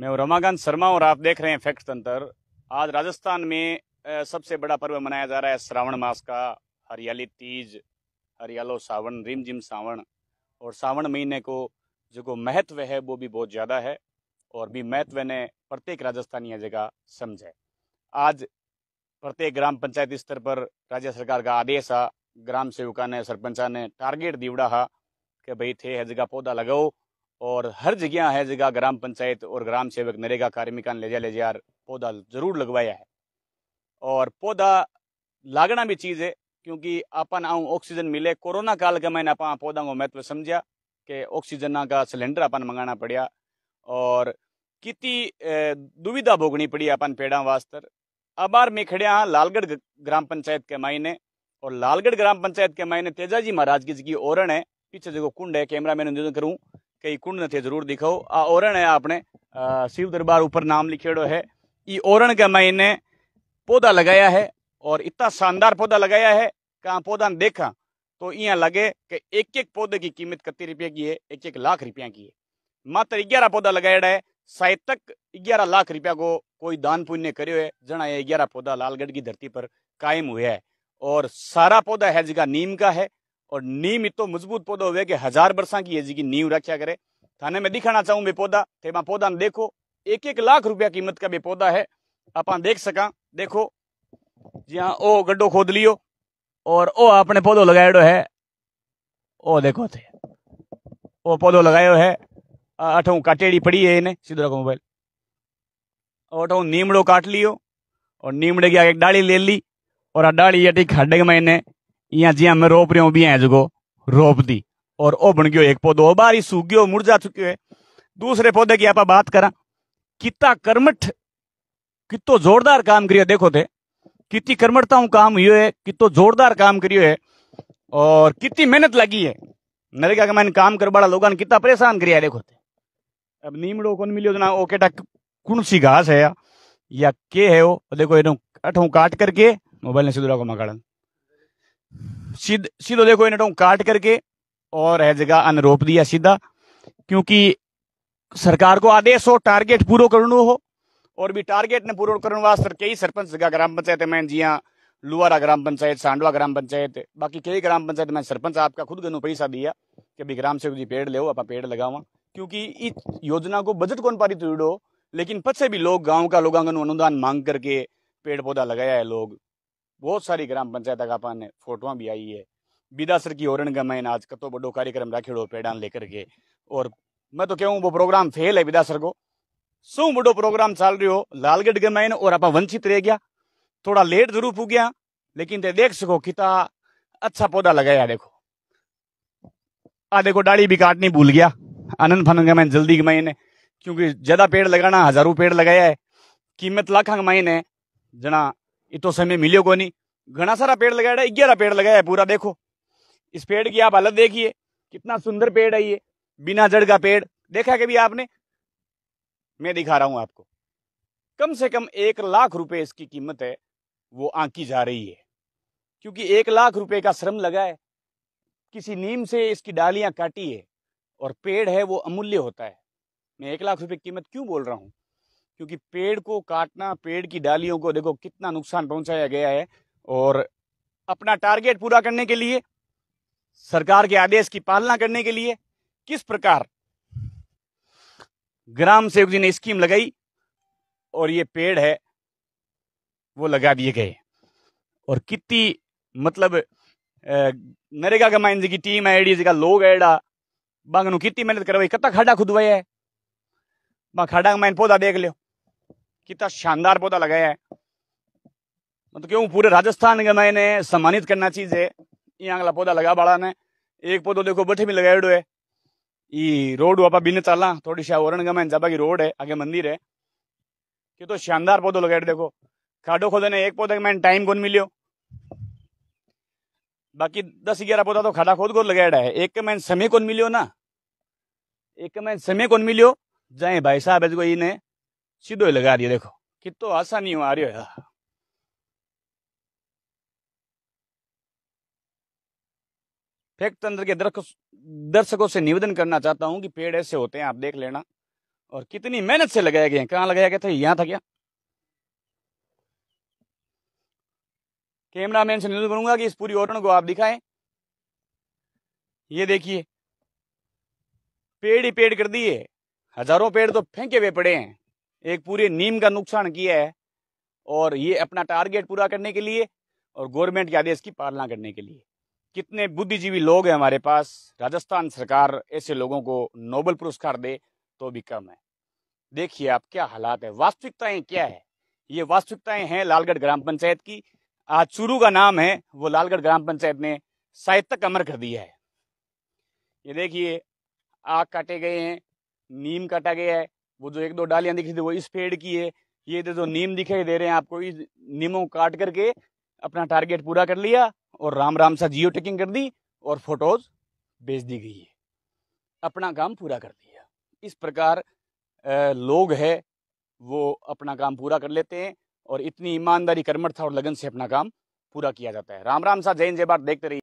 मैं हूँ रमाकांत शर्मा और आप देख रहे हैं फैक्ट तंत्र आज राजस्थान में सबसे बड़ा पर्व मनाया जा रहा है श्रावण मास का हरियाली तीज हरियालो सावन रिम जिम सावन और सावन महीने को जो को महत्व है वो भी बहुत ज़्यादा है और भी महत्व ने प्रत्येक राजस्थानी यह जगह समझे आज प्रत्येक ग्राम पंचायत स्तर पर राज्य सरकार का आदेश आ ग्राम सेवका ने सरपंचा ने टारगेट दीवड़ा हा कि भाई थे है जगह पौधा लगाओ और हर जगह है जगह ग्राम पंचायत और ग्राम सेवक नरेगा जा ले जा पौधा जरूर लगवाया है और पौधा लागना भी चीज़ है क्योंकि अपन आऊँ ऑक्सीजन मिले कोरोना काल के मैंने अपना पौधा को महत्व समझा कि ऑक्सीजन का सिलेंडर अपन मंगाना पड़ा और कितनी दुविधा भोगनी पड़ी अपन पेड़ा वास्तर अबार में खड़े हाँ लालगढ़ ग्राम पंचायत के मायने और लालगढ़ ग्राम पंचायत के मायने तेजाजी महाराज की जगह ओरण है पीछे जो कुंड है कैमरा मैन करूँ કઈ थे जरूर दिखाओ आ ओरण है आपने शिव दरबार ऊपर नाम लिखेड़ो है ई ओरण का मैंने पौधा लगाया है और इतना शानदार पौधा लगाया है कहा पौधा ने देखा तो यहाँ लगे कि एक एक पौधे की कीमत कितनी रुपये की है एक एक लाख रुपया की है मात्र ग्यारह पौधा लगाया है शायद तक ग्यारह लाख रुपया को कोई दान पुण्य करे है जना ये ग्यारह पौधा लालगढ़ की धरती पर कायम हुआ है और सारा पौधा है जगह नीम का है और नीम इतो मजबूत पौधा हुए कि हजार बरसा की है जी नींव रखा करे थाने में दिखाना चाहूं भी पौधा थे मां पौधा ने देखो एक एक लाख रुपया कीमत का भी पौधा है आप देख सका देखो जी हाँ ओ गड्ढो खोद लियो और ओ आपने पौधो लगाए है ओ देखो थे ओ पौधो लगाए है अठो काटेड़ी पड़ी है इन्हें सीधो रखो मोबाइल अठों नीमड़ो काट लियो और नीमड़े की आगे डाली ले ली और आ डाली अटी खाडे में इन्हें या जी मैं रोप रहा हूं है जगो रोप दी और ओ बन गयो एक पौधो बारी सूख गयो मुड़ जा चुके है दूसरे पौधे की आप बात करा कितना कर्मठ कितो जोरदार काम करियो देखो थे कितनी कर्मठता हूं काम हुए है कितो जोरदार काम करियो है और कितनी मेहनत लगी है नरेगा का मैंने काम कर बड़ा लोगों ने कितना परेशान करिया देखो थे अब नीमड़ो कौन मिलियो ना वो केटा कौन सी घास है या के है वो देखो इन अठों काट करके मोबाइल ने सिद्धू को मकाड़ा सीध सीधो देखो इन्हें इन तो काट करके और है जगह अन रोप दिया सीधा क्योंकि सरकार को आदेश हो टारगेट पूरा करनो हो और भी टारगेट ने पूरा करने वास्ते कई सरपंच जगह ग्राम पंचायत है मैं जिया लुआरा ग्राम पंचायत सांडवा ग्राम पंचायत बाकी कई ग्राम पंचायत में सरपंच आपका खुद गनु पैसा दिया कि भी ग्राम सेवक जी पेड़ ले आप पेड़ लगावा क्योंकि इस योजना को बजट कौन पारित हुई लेकिन पछे भी लोग गाँव का लोगों अनुदान मांग करके पेड़ पौधा लगाया है लोग बहुत सारी ग्राम पंचायत अगापान ने फोटो भी आई है बिदासर की ओरण का मैंने आज कतो बड़ो कार्यक्रम राखेड़ो पेड़ान लेकर के और मैं तो कहूँ वो प्रोग्राम फेल है बिदासर को सो बड़ो प्रोग्राम चल रहे हो लालगढ़ के मैंने और आप वंचित रह गया थोड़ा लेट जरूर हो गया लेकिन ते देख सको किता अच्छा पौधा लगाया देखो आ देखो डाली भी काटनी भूल गया आनंद फन का मैंने जल्दी मैंने क्योंकि ज्यादा पेड़ लगाना हजारों पेड़ लगाया है कीमत लाखा मैंने जना ये तो समय मिले को नहीं घना सारा पेड़ लगाया है ग्यारह पेड़ लगाया है पूरा देखो इस पेड़ की आप हालत देखिए कितना सुंदर पेड़ है ये बिना जड़ का पेड़ देखा कभी आपने मैं दिखा रहा हूं आपको कम से कम एक लाख रुपए इसकी कीमत है वो आंकी जा रही है क्योंकि एक लाख रुपए का श्रम लगा है किसी नीम से इसकी डालियां काटी है और पेड़ है वो अमूल्य होता है मैं एक लाख रुपए कीमत क्यों बोल रहा हूं क्योंकि पेड़ को काटना पेड़ की डालियों को देखो कितना नुकसान पहुंचाया गया है और अपना टारगेट पूरा करने के लिए सरकार के आदेश की पालना करने के लिए किस प्रकार ग्राम सेवक जी ने स्कीम लगाई और ये पेड़ है वो लगा दिए गए और कितनी मतलब नरेगा का जी की टीम है एडी का लोग एडा बांगनू कितनी मेहनत करवाई कत्ता खाडा खुदवाया है बां का माइंड पौधा देख लियो कितना शानदार पौधा लगाया है मतलब क्यों पूरे राजस्थान के मैंने सम्मानित करना चीज है ये अगला पौधा लगा बाड़ा ने एक पौधा देखो बठे भी लगाए हुए ये रोड वापा बिन चाला थोड़ी सा ओरण का मैंने की रोड है आगे मंदिर है कि तो शानदार पौधो लगाए देखो खाडो खोदे ने एक पौधे मैंने टाइम कौन मिलियो बाकी दस ग्यारह पौधा तो खाडा खोद खोद लगाया है एक मैंने समय कौन मिलियो ना एक मैंने समय कौन मिलियो जाए भाई साहब है जो इन्हें सीधो ही लगा दिया देखो कितो आसानी हो आ रही है फेक तंत्र के दर्शकों से निवेदन करना चाहता हूं कि पेड़ ऐसे होते हैं आप देख लेना और कितनी मेहनत से लगाए गए हैं कहाँ लगाया गया था यहाँ था क्या कैमरा मैन से निवेदन करूंगा कि इस पूरी ओरण को आप दिखाएं ये देखिए पेड़ ही पेड़ कर दिए हजारों पेड़ तो फेंके हुए पड़े हैं एक पूरे नीम का नुकसान किया है और ये अपना टारगेट पूरा करने के लिए और गवर्नमेंट के आदेश की पालना करने के लिए कितने बुद्धिजीवी लोग हैं हमारे पास राजस्थान सरकार ऐसे लोगों को नोबल पुरस्कार दे तो भी कम है देखिए आप क्या हालात है वास्तविकताएं क्या है ये वास्तविकताएं हैं लालगढ़ ग्राम पंचायत की आज चूरू का नाम है वो लालगढ़ ग्राम पंचायत ने साहित्य अमर कर दिया है ये देखिए आग काटे गए हैं नीम काटा गया है वो जो एक दो डालियां दिखी थी वो इस पेड़ की है ये जो नीम दिखाई दे रहे हैं आपको इस नीमों काट करके अपना टारगेट पूरा कर लिया और राम राम सा जियो टेकिंग कर दी और फोटोज बेच दी गई है अपना काम पूरा कर दिया इस प्रकार लोग है वो अपना काम पूरा कर लेते हैं और इतनी ईमानदारी कर्मठ था और लगन से अपना काम पूरा किया जाता है राम राम सा जैन जयबार देखते रहिए